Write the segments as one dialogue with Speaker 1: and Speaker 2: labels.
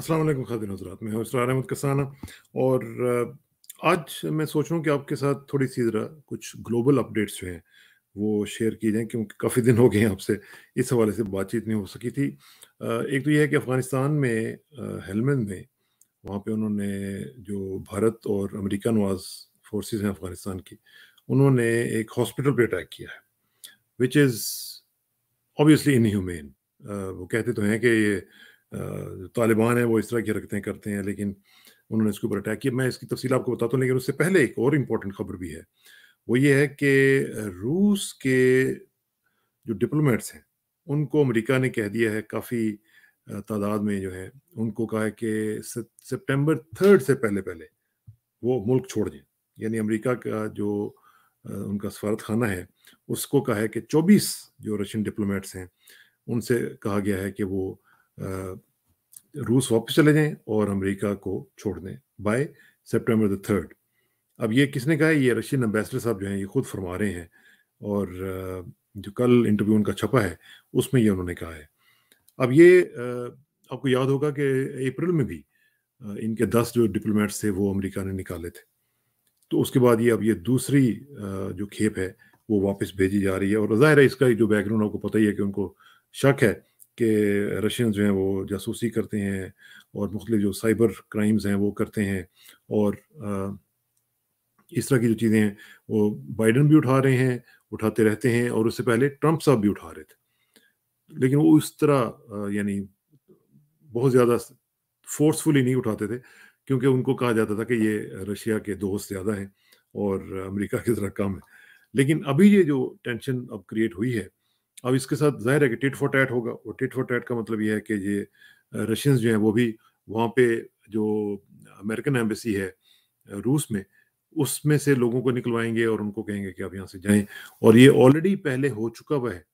Speaker 1: असलम खादिन हजरात मैं हजरा अहमद कसाना और आज मैं सोच रहा हूँ कि आपके साथ थोड़ी सी ज़रा कुछ ग्लोबल अपडेट्स जो हैं वो शेयर की जाएँ क्योंकि काफ़ी दिन हो गए हैं आपसे इस हवाले से बातचीत नहीं हो सकी थी एक तो यह है कि अफ़गानिस्तान में हेलमेंड में वहाँ पे उन्होंने जो भारत और अमेरिका नवाज फोर्सेस हैं अफ़गानिस्तान की उन्होंने एक हॉस्पिटल पे अटैक किया है विच इज़ ऑबियसली इनह्यूमेन वो कहते तो हैं कि ये तालिबान है वो इस तरह की हरकतें करते हैं लेकिन उन्होंने इसके ऊपर अटैक किया मैं इसकी तफसील आपको बताता हूँ लेकिन उससे पहले एक और इम्पोर्टेंट खबर भी है वो ये है कि रूस के जो डिप्लोमेट्स हैं उनको अमेरिका ने कह दिया है काफ़ी तादाद में जो है उनको कहा है कि सितंबर थर्ड से पहले पहले वो मुल्क छोड़ दें यानी अमेरिका का जो उनका सफारत खाना है उसको कहा है कि 24 जो रशियन डिप्लोमेट्स हैं उनसे कहा गया है कि वो रूस वापस चले जाएं और अमेरिका को छोड़ दें बाय सितंबर द थर्ड अब ये किसने कहा है ये रशियन एम्बेसडर साहब जो हैं ये खुद फरमा रहे हैं और जो कल इंटरव्यू उनका छपा है उसमें ये उन्होंने कहा है अब ये आपको याद होगा कि अप्रैल में भी इनके दस जो डिप्लोमेट्स थे वो अमेरिका ने निकाले थे तो उसके बाद ये अब ये दूसरी जो खेप है वो वापस भेजी जा रही है और ज़ाहिर है इसका जो बैकग्राउंड आपको पता ही है कि उनको शक है कि रशियन जो हैं वो जासूसी करते हैं और मुख्तलिफ जो साइबर क्राइम्स हैं वो करते हैं और इस तरह की जो चीज़ें हैं वो बाइडन भी उठा रहे हैं उठाते रहते हैं और उससे पहले ट्रंप साहब भी उठा रहे थे लेकिन वो इस तरह यानी बहुत ज़्यादा फोर्सफुली नहीं उठाते थे क्योंकि उनको कहा जाता था कि ये रशिया के दोस्त ज़्यादा हैं और अमेरिका की तरह कम है लेकिन अभी ये जो टेंशन अब क्रिएट हुई है अब इसके साथ जाहिर है कि टिट फॉर टैट होगा और टिट फॉर टैट का मतलब ये है कि ये रशियंस जो हैं वो भी वहाँ पे जो अमेरिकन एम्बेसी है रूस में उसमें से लोगों को निकलवाएंगे और उनको कहेंगे कि आप यहाँ से जाएं और ये ऑलरेडी पहले हो चुका हुआ है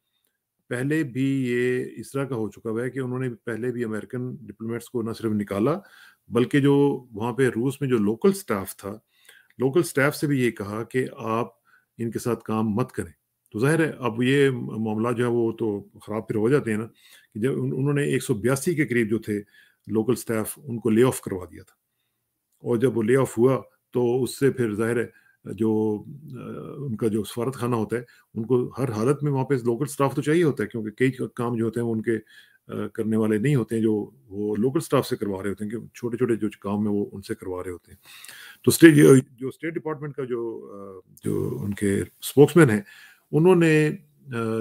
Speaker 1: पहले भी ये इस तरह का हो चुका हुआ है कि उन्होंने पहले भी अमेरिकन डिप्लोमेट्स को ना सिर्फ निकाला बल्कि जो वहाँ पे रूस में जो लोकल स्टाफ था लोकल स्टाफ से भी ये कहा कि आप इनके साथ काम मत करें तो जाहिर है अब ये मामला जो है वो तो ख़राब फिर हो जाते हैं ना कि जब उन्होंने एक सौ बयासी के करीब जो थे लोकल स्टाफ उनको ले ऑफ करवा दिया था और जब वो ले ऑफ हुआ तो उससे फिर जाहिर है जो उनका जो सफारत खाना होता है उनको हर हालत में वहाँ पे लोकल स्टाफ तो चाहिए होता है क्योंकि कई काम जो होते हैं वो उनके करने वाले नहीं होते हैं जो वो लोकल स्टाफ से करवा रहे होते हैं कि छोटे छोटे जो काम है वो उनसे करवा रहे होते हैं तो स्टेट जो स्टेट डिपार्टमेंट का जो जो उनके स्पोक्समैन है उन्होंने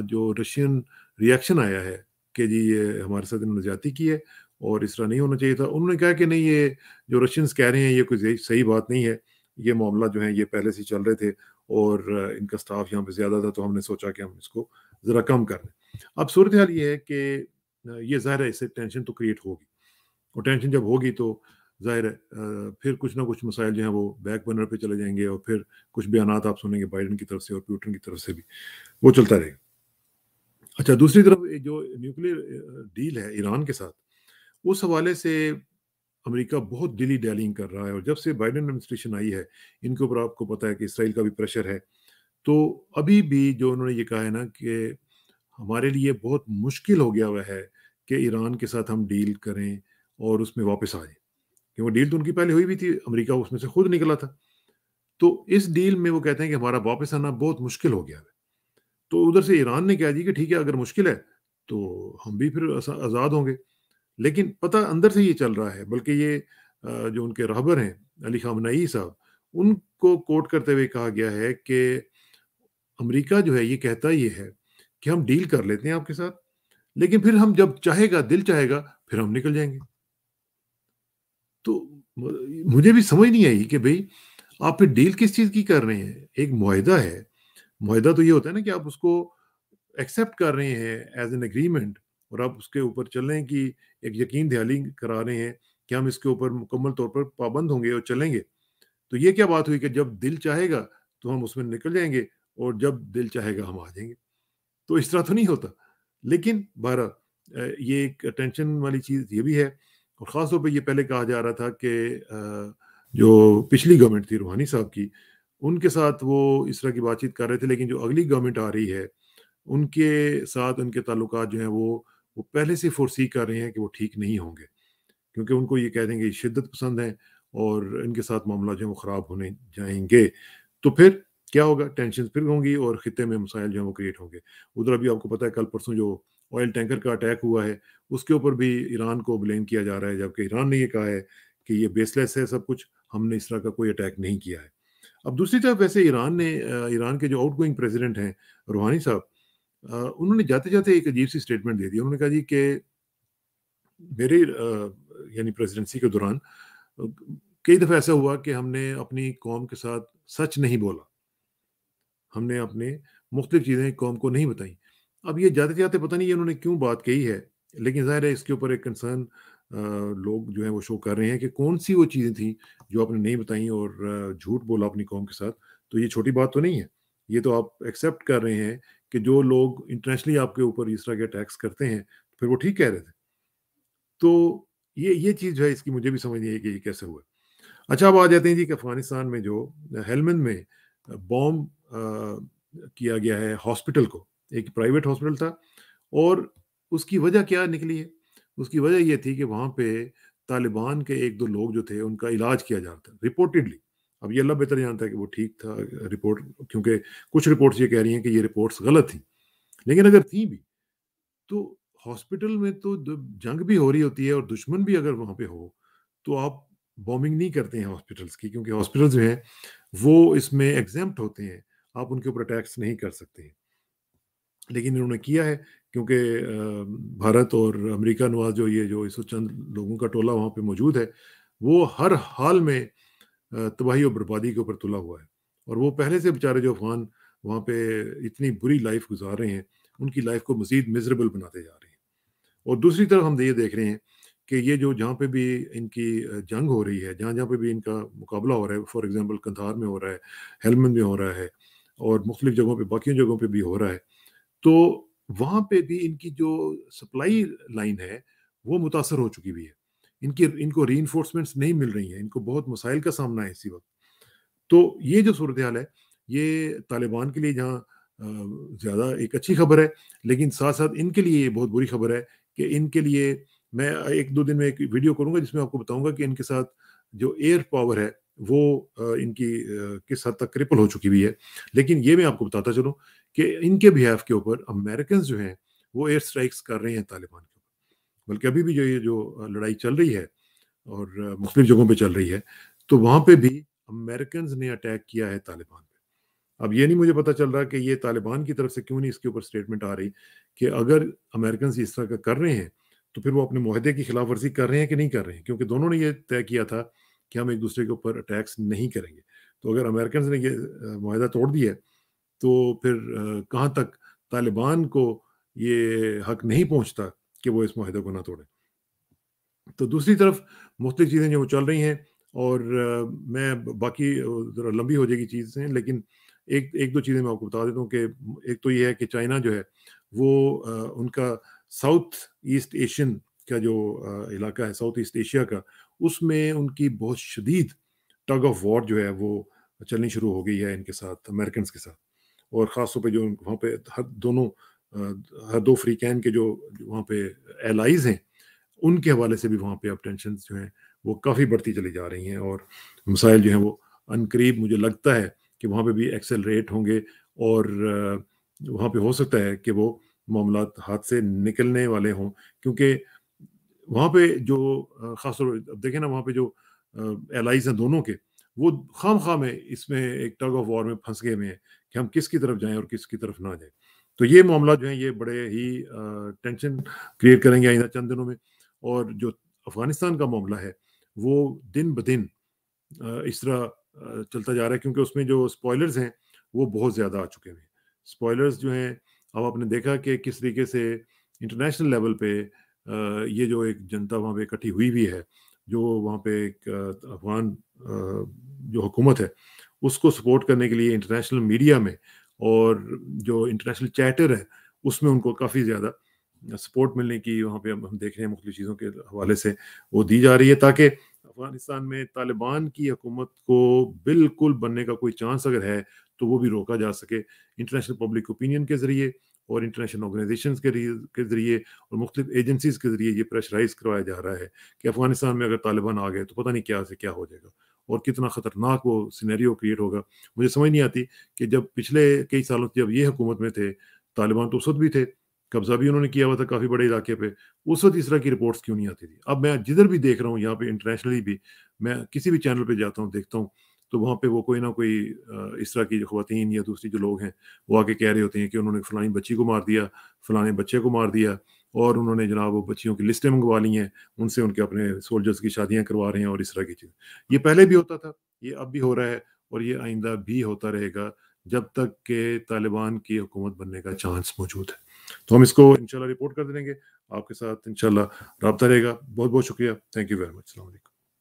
Speaker 1: जो रशियन रिएक्शन आया है कि जी ये हमारे साथ इन्होंने जाती की है और इस तरह नहीं होना चाहिए था उन्होंने कहा कि नहीं ये जो रशियंस कह रहे हैं ये कोई सही बात नहीं है ये मामला जो है ये पहले से चल रहे थे और इनका स्टाफ यहाँ पे ज़्यादा था तो हमने सोचा कि हम इसको ज़रा कम कर लें अब सूरत हाल ये है कि ये ज़ाहिर है इससे टेंशन तो क्रिएट होगी और टेंशन जब होगी तो जाहिर है फिर कुछ ना कुछ मसाइल जो हैं वो बैक बर्नर पे चले जाएंगे और फिर कुछ बयान आप सुनेंगे बाइडन की तरफ से और प्यूटन की तरफ से भी वो चलता रहेगा अच्छा दूसरी तरफ जो न्यूक्लियर डील है ईरान के साथ उस हवाले से अमेरिका बहुत दिली डैलिंग कर रहा है और जब से बाइडन एडमिनिस्ट्रेशन आई है इनके ऊपर आपको पता है कि इसराइल का भी प्रेशर है तो अभी भी जो उन्होंने ये कहा है ना कि हमारे लिए बहुत मुश्किल हो गया हुआ है कि ईरान के साथ हम डील करें और उसमें वापस आ जाए कि वो डील तो उनकी पहले हुई भी थी अमेरिका उसमें से खुद निकला था तो इस डील में वो कहते हैं कि हमारा वापस आना बहुत मुश्किल हो गया है तो उधर से ईरान ने कह दिया कि ठीक है अगर मुश्किल है तो हम भी फिर आज़ाद होंगे लेकिन पता अंदर से ये चल रहा है बल्कि ये जो उनके रहबर हैं अली खामनई साहब उनको कोट करते हुए कहा गया है कि अमेरिका जो है ये कहता ये है कि हम डील कर लेते हैं आपके साथ लेकिन फिर हम जब चाहेगा दिल चाहेगा फिर हम निकल जाएंगे तो मुझे भी समझ नहीं आई कि भाई आप फिर डील किस चीज़ की कर रहे हैं एक माहा है माहा तो ये होता है ना कि आप उसको एक्सेप्ट कर रहे हैं एज एन एग्रीमेंट और आप उसके ऊपर चल रहे हैं कि एक यकीन दहाली करा रहे हैं कि हम इसके ऊपर मुकम्मल तौर पर पाबंद होंगे और चलेंगे तो ये क्या बात हुई कि जब दिल चाहेगा तो हम उसमें निकल जाएंगे और जब दिल चाहेगा हम आ जाएंगे तो इस तरह तो नहीं होता लेकिन बहरा ये एक टेंशन वाली चीज़ ये भी है और ख़ासतौर पर यह पहले कहा जा रहा था कि जो पिछली गवर्नमेंट थी रूहानी साहब की उनके साथ वो इस तरह की बातचीत कर रहे थे लेकिन जो अगली गवर्नमेंट आ रही है उनके साथ उनके ताल्लुक जो हैं वो वो पहले से फोर्सी कर रहे हैं कि वो ठीक नहीं होंगे क्योंकि उनको ये कह देंगे शिद्दत पसंद है और इनके साथ मामला जो है वो ख़राब होने जाएंगे तो फिर क्या होगा टेंशन फिर होंगी और खत्े में मसाइल जो है वो क्रिएट होंगे उधर अभी आपको पता है कल परसों जो ऑयल टैंकर का अटैक हुआ है उसके ऊपर भी ईरान को ब्लेम किया जा रहा है जबकि ईरान ने यह कहा है कि ये बेसलेस है सब कुछ हमने इस तरह का कोई अटैक नहीं किया है अब दूसरी तरफ वैसे ईरान ने ईरान के जो आउटगोइंग प्रेसिडेंट हैं रूहानी साहब उन्होंने जाते जाते एक अजीब सी स्टेटमेंट दे दी उन्होंने कहा जी कि मेरे यानी प्रेसिडेंसी के दौरान कई दफ़ा ऐसा हुआ कि हमने अपनी कौम के साथ सच नहीं बोला हमने अपने मुख्तलिफ चीज़ें कौम को नहीं बताई अब ये जाते जाते पता नहीं ये उन्होंने क्यों बात कही है लेकिन ज़ाहिर है इसके ऊपर एक कंसर्न लोग जो है वो शो कर रहे हैं कि कौन सी वो चीज़ें थी जो आपने नहीं बताई और झूठ बोला अपनी कौम के साथ तो ये छोटी बात तो नहीं है ये तो आप एक्सेप्ट कर रहे हैं कि जो लोग इंटरनेशनली आपके ऊपर इस तरह के टैक्स करते हैं तो फिर वो ठीक कह रहे थे तो ये ये चीज़ जो है इसकी मुझे भी समझ नहीं है कि ये कैसे हुआ अच्छा अब आ जाते हैं जी कि अफगानिस्तान में जो हेलमंद में बॉम्ब किया गया है हॉस्पिटल को एक प्राइवेट हॉस्पिटल था और उसकी वजह क्या निकली है उसकी वजह यह थी कि वहाँ पे तालिबान के एक दो लोग जो थे उनका इलाज किया जा रहा था रिपोर्टेडली अब ये अल्लाह बेहतर जानता है कि वो ठीक था रिपोर्ट क्योंकि कुछ रिपोर्ट्स ये कह रही हैं कि ये रिपोर्ट्स गलत थी लेकिन अगर थी भी तो हॉस्पिटल में तो जंग भी हो रही होती है और दुश्मन भी अगर वहाँ पे हो तो आप बॉम्बिंग नहीं करते हैं हॉस्पिटल्स की क्योंकि हॉस्पिटल जो हैं वो इसमें एग्जैम्प्ट होते हैं आप उनके ऊपर अटैक्स नहीं कर सकते हैं लेकिन इन्होंने किया है क्योंकि भारत और अमेरिका नवाज जो ये जो इस चंद लोगों का टोला वहाँ पे मौजूद है वो हर हाल में तबाही और बर्बादी के ऊपर तुला हुआ है और वो पहले से बेचारे जो अफगान वहाँ पे इतनी बुरी लाइफ गुजार रहे हैं उनकी लाइफ को मजीद मिजरेबल बनाते जा रहे हैं और दूसरी तरफ हम ये देख रहे हैं कि ये जो जहाँ पे भी इनकी जंग हो रही है जहाँ जहाँ पे भी इनका मुकाबला हो रहा है फॉर एग्ज़ाम्पल कंधार में हो रहा है हेलमंद में हो रहा है और मुख्तलिफ जगहों पर बाकी जगहों पर भी हो रहा है तो वहाँ पे भी इनकी जो सप्लाई लाइन है वो मुतासर हो चुकी हुई है इनकी इनको री नहीं मिल रही हैं इनको बहुत मसाइल का सामना है इसी वक्त तो ये जो सूरत हाल है ये तालिबान के लिए जहाँ ज़्यादा एक अच्छी खबर है लेकिन साथ साथ इनके लिए ये बहुत बुरी खबर है कि इनके लिए मैं एक दो दिन में एक वीडियो करूँगा जिसमें आपको बताऊँगा कि इनके साथ जो एयर पावर है वो इनकी किस हद तक क्रिपल हो चुकी हुई है लेकिन ये मैं आपको बताता चलूँ कि इनके बिहाफ के ऊपर अमेरिकन जो हैं वो एयर स्ट्राइक्स कर रहे हैं तालिबान के ऊपर बल्कि अभी भी जो ये जो लड़ाई चल रही है और मुख्तु जगहों पर चल रही है तो वहाँ पर भी अमेरिकन ने अटैक किया है तालिबान पर अब ये नहीं मुझे पता चल रहा कि ये तालिबान की तरफ से क्यों नहीं इसके ऊपर स्टेटमेंट आ रही कि अगर अमेरिकन इस तरह का कर रहे हैं तो फिर वो अपने माहदे की खिलाफ वर्जी कर रहे हैं कि नहीं कर रहे हैं क्योंकि दोनों ने ये तय किया था कि हम एक दूसरे के ऊपर अटैक्स नहीं करेंगे तो अगर अमेरिकन ने ये माहदा तोड़ दिया है तो फिर कहाँ तक तालिबान को ये हक नहीं पहुँचता कि वो इस माहे को ना तोड़े तो दूसरी तरफ मुख्त चीज़ें जो चल रही हैं और मैं बाकी ज़रा लंबी हो जाएगी चीज़ें लेकिन एक एक दो चीज़ें मैं आपको बता देता हूँ कि एक तो ये है कि चाइना जो है वो उनका साउथ ईस्ट एशियन का जो इलाका है साउथ ईस्ट एशिया का उसमें उनकी बहुत शदीद टग ऑफ वॉर जो है वो चलनी शुरू हो गई है इनके साथ अमेरिकन के साथ और ख़ास तौर पर जो वहाँ पे हर दोनों हर दो फ्रीकैन के जो वहाँ पे एलाइज हैं उनके हवाले से भी वहाँ पे अब टेंशन जो हैं वो काफ़ी बढ़ती चली जा रही हैं और मिसाइल जो हैं वो अनकरीब मुझे लगता है कि वहाँ पे भी एक्सेलरेट होंगे और वहाँ पे हो सकता है कि वो मामला हाथ से निकलने वाले हों क्योंकि वहाँ पे जो ख़ासतौर अब देखें ना वहाँ पे जो एलाइज हैं दोनों के वो खाम खाम है इसमें एक टग ऑफ वॉर में फंस गए हुए हैं कि हम किसकी तरफ जाएं और किसकी तरफ ना जाएं तो ये मामला जो है ये बड़े ही टेंशन क्रिएट करेंगे आइंदा चंद दिनों में और जो अफगानिस्तान का मामला है वो दिन ब दिन इस तरह चलता जा रहा है क्योंकि उसमें जो स्पॉयलर्स हैं वो बहुत ज़्यादा आ चुके हैं स्पॉयलर्स जो हैं अब आपने देखा कि किस तरीके से इंटरनेशनल लेवल पे ये जो एक जनता वहाँ पे इकट्ठी हुई भी है जो वहाँ पे एक अफगान जो हुकूमत है उसको सपोर्ट करने के लिए इंटरनेशनल मीडिया में और जो इंटरनेशनल चैटर है उसमें उनको काफ़ी ज़्यादा सपोर्ट मिलने की वहाँ पे हम देख रहे हैं मुख्तु चीज़ों के हवाले से वो दी जा रही है ताकि अफगानिस्तान में तालिबान की हुकूमत को बिल्कुल बनने का कोई चांस अगर है तो वो भी रोका जा सके इंटरनेशनल पब्लिक ओपिनियन के ज़रिए और इंटरनेशनल ऑर्गेनाइजेशन के के जरिए और मुख्तु एजेंसीज के जरिए ये प्रेशराइज करवाया जा रहा है कि अफगानिस्तान में अगर तालिबान आ गए तो पता नहीं क्या से क्या हो जाएगा और कितना ख़तरनाक वो सीनरी क्रिएट होगा मुझे समझ नहीं आती कि जब पिछले कई सालों से जब ये हुकूमत में थे तालिबान तो उस वक्त भी थे कब्जा भी उन्होंने किया हुआ था काफ़ी बड़े इलाके पे उस वक्त इस तरह की रिपोर्ट्स क्यों नहीं आती थी अब मैं जिधर भी देख रहा हूँ यहाँ पे इंटरनेशनली भी मैं किसी भी चैनल पे जाता हूँ देखता हूँ तो वहाँ पे वो कोई ना कोई इस तरह की खुवान या दूसरी जो लोग हैं वो आके कह रहे होते हैं कि उन्होंने फलानी बच्ची को मार दिया फलाने बच्चे को मार दिया और उन्होंने जनाब वो बच्चियों की लिस्टें मंगवा ली हैं उनसे उनके अपने सोल्जर्स की शादियाँ करवा रहे हैं और इस तरह की चीज़ ये पहले भी होता था ये अब भी हो रहा है और ये आइंदा भी होता रहेगा जब तक के तालिबान की हुकूमत बनने का चांस मौजूद है तो हम इसको इनशाला रिपोर्ट कर देंगे आपके साथ इनशाला रबता रहेगा बहुत बहुत शुक्रिया थैंक यू वेरी मच अलैक्म